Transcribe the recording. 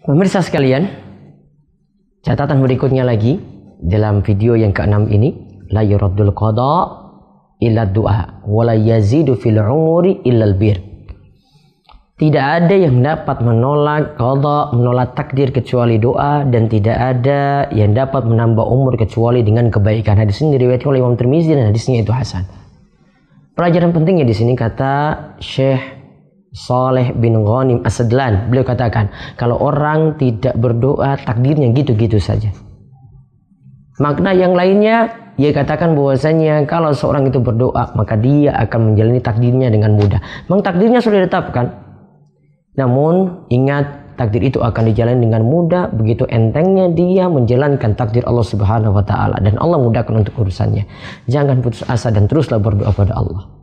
Pemirsa sekalian, catatan berikutnya lagi dalam video yang keenam ini, la yuraddul qada illa du'a wa la yazidu fil umuri illa bir. Tidak ada yang dapat menolak qada, menolak takdir kecuali doa dan tidak ada yang dapat menambah umur kecuali dengan kebaikan. Hadis ini diriwayatkan oleh Imam Tirmizi dan hadisnya itu hasan. Pelajaran pentingnya di sini kata Syekh Soleh bin Ghanim Asadlan beliau katakan kalau orang tidak berdoa takdirnya gitu-gitu saja makna yang lainnya ia katakan bahwasanya kalau seorang itu berdoa maka dia akan menjalani takdirnya dengan mudah memang takdirnya sudah ditetapkan namun ingat takdir itu akan dijalani dengan mudah begitu entengnya dia menjalankan takdir Allah Subhanahu wa taala dan Allah mudahkan untuk urusannya jangan putus asa dan teruslah berdoa pada Allah